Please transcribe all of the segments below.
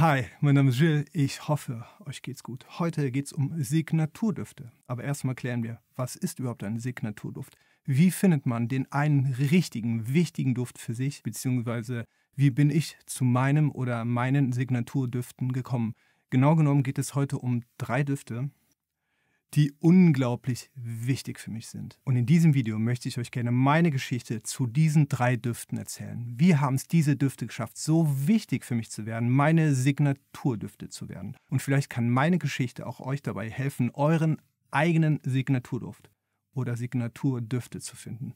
Hi, mein Name ist Gilles. Ich hoffe, euch geht's gut. Heute geht's um Signaturdüfte. Aber erstmal klären wir, was ist überhaupt ein Signaturduft? Wie findet man den einen richtigen, wichtigen Duft für sich? Beziehungsweise, wie bin ich zu meinem oder meinen Signaturdüften gekommen? Genau genommen geht es heute um drei Düfte, die unglaublich wichtig für mich sind. Und in diesem Video möchte ich euch gerne meine Geschichte zu diesen drei Düften erzählen. Wie haben es diese Düfte geschafft, so wichtig für mich zu werden, meine Signaturdüfte zu werden? Und vielleicht kann meine Geschichte auch euch dabei helfen, euren eigenen Signaturduft oder Signaturdüfte zu finden.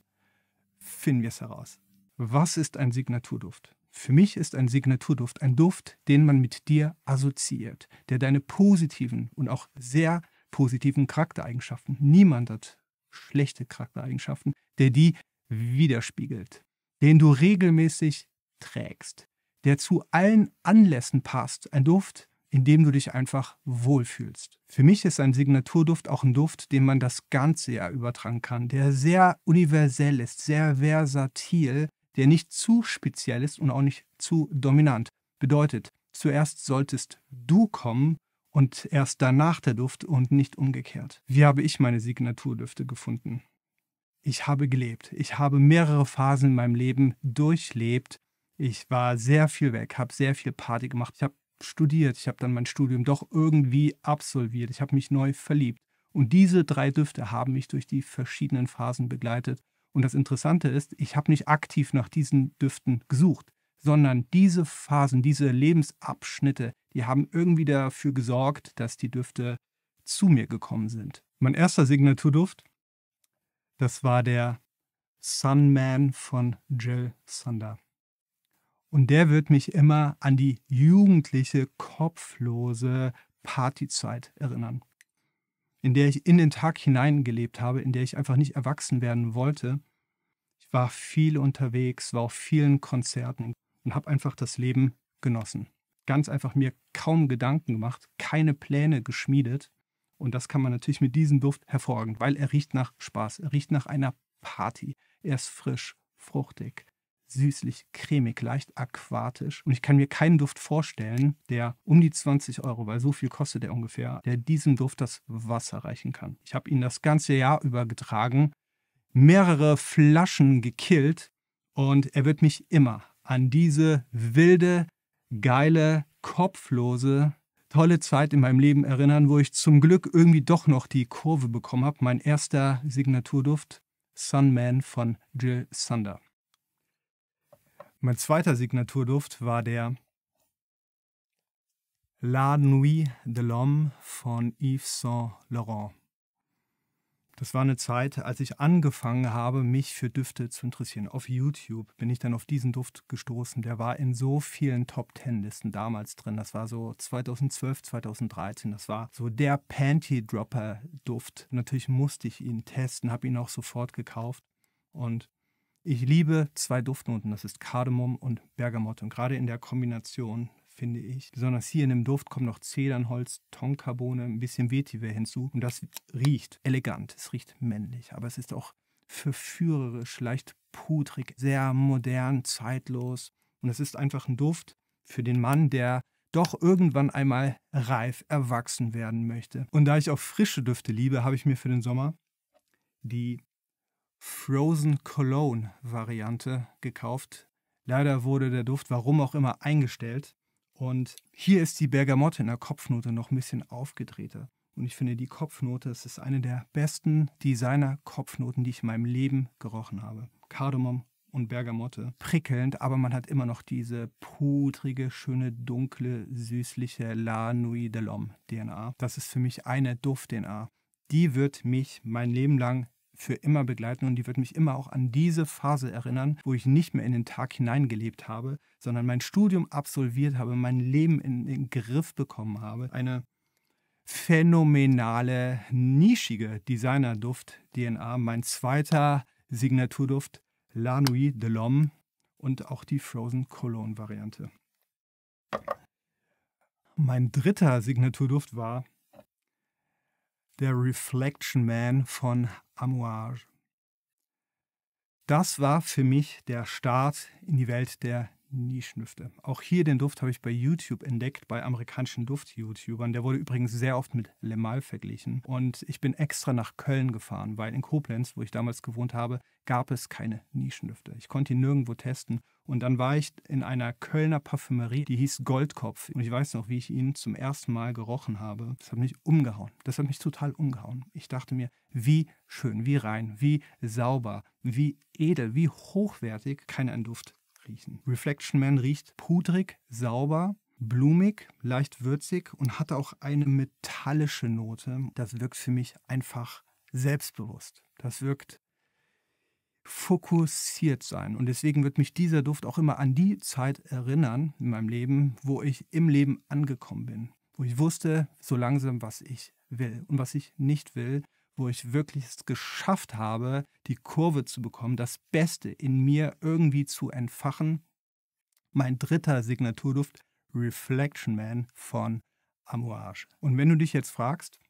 Finden wir es heraus. Was ist ein Signaturduft? Für mich ist ein Signaturduft ein Duft, den man mit dir assoziiert, der deine positiven und auch sehr positiven Charaktereigenschaften. Niemand hat schlechte Charaktereigenschaften, der die widerspiegelt, den du regelmäßig trägst, der zu allen Anlässen passt, ein Duft, in dem du dich einfach wohlfühlst. Für mich ist ein Signaturduft auch ein Duft, den man das ganze Jahr übertragen kann, der sehr universell ist, sehr versatil, der nicht zu speziell ist und auch nicht zu dominant. Bedeutet, zuerst solltest du kommen und erst danach der Duft und nicht umgekehrt. Wie habe ich meine Signaturdüfte gefunden? Ich habe gelebt. Ich habe mehrere Phasen in meinem Leben durchlebt. Ich war sehr viel weg, habe sehr viel Party gemacht. Ich habe studiert. Ich habe dann mein Studium doch irgendwie absolviert. Ich habe mich neu verliebt. Und diese drei Düfte haben mich durch die verschiedenen Phasen begleitet. Und das Interessante ist, ich habe nicht aktiv nach diesen Düften gesucht sondern diese Phasen, diese Lebensabschnitte, die haben irgendwie dafür gesorgt, dass die Düfte zu mir gekommen sind. Mein erster Signaturduft, das war der Sunman von Jill Sander. Und der wird mich immer an die jugendliche, kopflose Partyzeit erinnern, in der ich in den Tag hineingelebt habe, in der ich einfach nicht erwachsen werden wollte. Ich war viel unterwegs, war auf vielen Konzerten, und habe einfach das Leben genossen. Ganz einfach mir kaum Gedanken gemacht, keine Pläne geschmiedet. Und das kann man natürlich mit diesem Duft hervorragend, weil er riecht nach Spaß, er riecht nach einer Party. Er ist frisch, fruchtig, süßlich, cremig, leicht aquatisch. Und ich kann mir keinen Duft vorstellen, der um die 20 Euro, weil so viel kostet er ungefähr, der diesem Duft das Wasser reichen kann. Ich habe ihn das ganze Jahr über getragen, mehrere Flaschen gekillt und er wird mich immer an diese wilde, geile, kopflose, tolle Zeit in meinem Leben erinnern, wo ich zum Glück irgendwie doch noch die Kurve bekommen habe. Mein erster Signaturduft, Sunman von Jill Sander. Mein zweiter Signaturduft war der La Nuit de l'Homme von Yves Saint Laurent. Das war eine Zeit, als ich angefangen habe, mich für Düfte zu interessieren. Auf YouTube bin ich dann auf diesen Duft gestoßen. Der war in so vielen Top Ten Listen damals drin. Das war so 2012, 2013. Das war so der Panty Dropper Duft. Natürlich musste ich ihn testen, habe ihn auch sofort gekauft. Und ich liebe zwei Duftnoten. Das ist Kardamom und Bergamot. Und gerade in der Kombination finde ich. Besonders hier in dem Duft kommen noch Zedernholz, Tonkarbone, ein bisschen Vetiver hinzu. Und das riecht elegant, es riecht männlich, aber es ist auch verführerisch, leicht putrig, sehr modern, zeitlos. Und es ist einfach ein Duft für den Mann, der doch irgendwann einmal reif erwachsen werden möchte. Und da ich auch frische Düfte liebe, habe ich mir für den Sommer die Frozen Cologne Variante gekauft. Leider wurde der Duft, warum auch immer, eingestellt. Und hier ist die Bergamotte in der Kopfnote noch ein bisschen aufgedrehter. Und ich finde, die Kopfnote, es ist eine der besten Designer-Kopfnoten, die ich in meinem Leben gerochen habe. Kardamom und Bergamotte. Prickelnd, aber man hat immer noch diese pudrige, schöne, dunkle, süßliche La Nuit de l'Homme DNA. Das ist für mich eine Duft-DNA. Die wird mich mein Leben lang für immer begleiten und die wird mich immer auch an diese Phase erinnern, wo ich nicht mehr in den Tag hineingelebt habe, sondern mein Studium absolviert habe, mein Leben in den Griff bekommen habe. Eine phänomenale, nischige Designerduft-DNA, mein zweiter Signaturduft, La Nuit de l'Homme und auch die Frozen Cologne-Variante. Mein dritter Signaturduft war der Reflection Man von Amouage. Das war für mich der Start in die Welt der Nischenlüfte. Auch hier den Duft habe ich bei YouTube entdeckt, bei amerikanischen Duft-YouTubern. Der wurde übrigens sehr oft mit Le Mal verglichen. Und ich bin extra nach Köln gefahren, weil in Koblenz, wo ich damals gewohnt habe, gab es keine Nischenlüfte. Ich konnte ihn nirgendwo testen. Und dann war ich in einer Kölner Parfümerie, die hieß Goldkopf. Und ich weiß noch, wie ich ihn zum ersten Mal gerochen habe. Das hat mich umgehauen. Das hat mich total umgehauen. Ich dachte mir, wie schön, wie rein, wie sauber, wie edel, wie hochwertig kann ein Duft riechen. Reflection Man riecht pudrig, sauber, blumig, leicht würzig und hat auch eine metallische Note. Das wirkt für mich einfach selbstbewusst. Das wirkt fokussiert sein. Und deswegen wird mich dieser Duft auch immer an die Zeit erinnern in meinem Leben, wo ich im Leben angekommen bin. Wo ich wusste so langsam, was ich will und was ich nicht will wo ich wirklich es geschafft habe, die Kurve zu bekommen, das Beste in mir irgendwie zu entfachen. Mein dritter Signaturduft, Reflection Man von Amouage. Und wenn du dich jetzt fragst,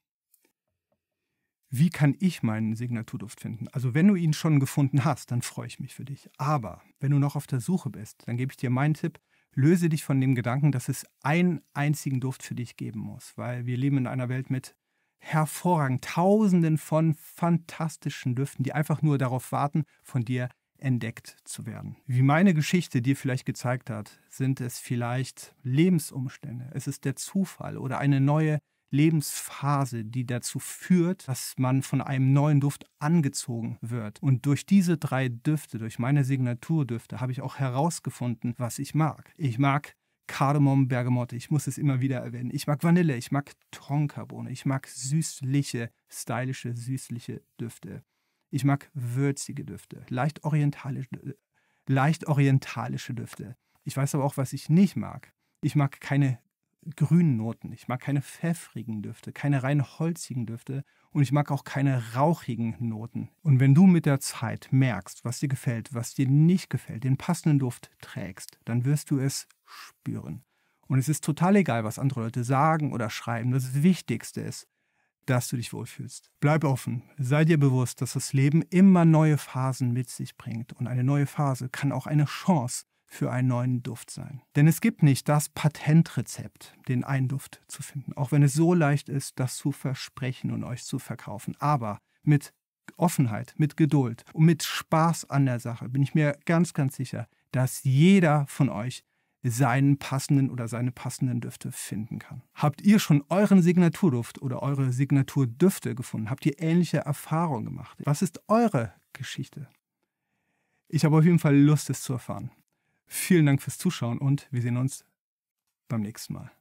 wie kann ich meinen Signaturduft finden? Also wenn du ihn schon gefunden hast, dann freue ich mich für dich. Aber wenn du noch auf der Suche bist, dann gebe ich dir meinen Tipp, löse dich von dem Gedanken, dass es einen einzigen Duft für dich geben muss, weil wir leben in einer Welt mit hervorragend Tausenden von fantastischen Düften, die einfach nur darauf warten, von dir entdeckt zu werden. Wie meine Geschichte dir vielleicht gezeigt hat, sind es vielleicht Lebensumstände, es ist der Zufall oder eine neue Lebensphase, die dazu führt, dass man von einem neuen Duft angezogen wird. Und durch diese drei Düfte, durch meine Signaturdüfte, habe ich auch herausgefunden, was ich mag. Ich mag Kardamom, Bergamotte, ich muss es immer wieder erwähnen. Ich mag Vanille, ich mag Tonkabohne, ich mag süßliche, stylische, süßliche Düfte. Ich mag würzige Düfte, leicht orientalische, leicht orientalische Düfte. Ich weiß aber auch, was ich nicht mag. Ich mag keine grünen Noten. Ich mag keine pfeffrigen Düfte, keine rein holzigen Düfte und ich mag auch keine rauchigen Noten. Und wenn du mit der Zeit merkst, was dir gefällt, was dir nicht gefällt, den passenden Duft trägst, dann wirst du es spüren. Und es ist total egal, was andere Leute sagen oder schreiben. Das Wichtigste ist, dass du dich wohlfühlst. Bleib offen, sei dir bewusst, dass das Leben immer neue Phasen mit sich bringt. Und eine neue Phase kann auch eine Chance sein für einen neuen Duft sein. Denn es gibt nicht das Patentrezept, den einen Duft zu finden, auch wenn es so leicht ist, das zu versprechen und euch zu verkaufen. Aber mit Offenheit, mit Geduld und mit Spaß an der Sache bin ich mir ganz, ganz sicher, dass jeder von euch seinen passenden oder seine passenden Düfte finden kann. Habt ihr schon euren Signaturduft oder eure Signaturdüfte gefunden? Habt ihr ähnliche Erfahrungen gemacht? Was ist eure Geschichte? Ich habe auf jeden Fall Lust, es zu erfahren. Vielen Dank fürs Zuschauen und wir sehen uns beim nächsten Mal.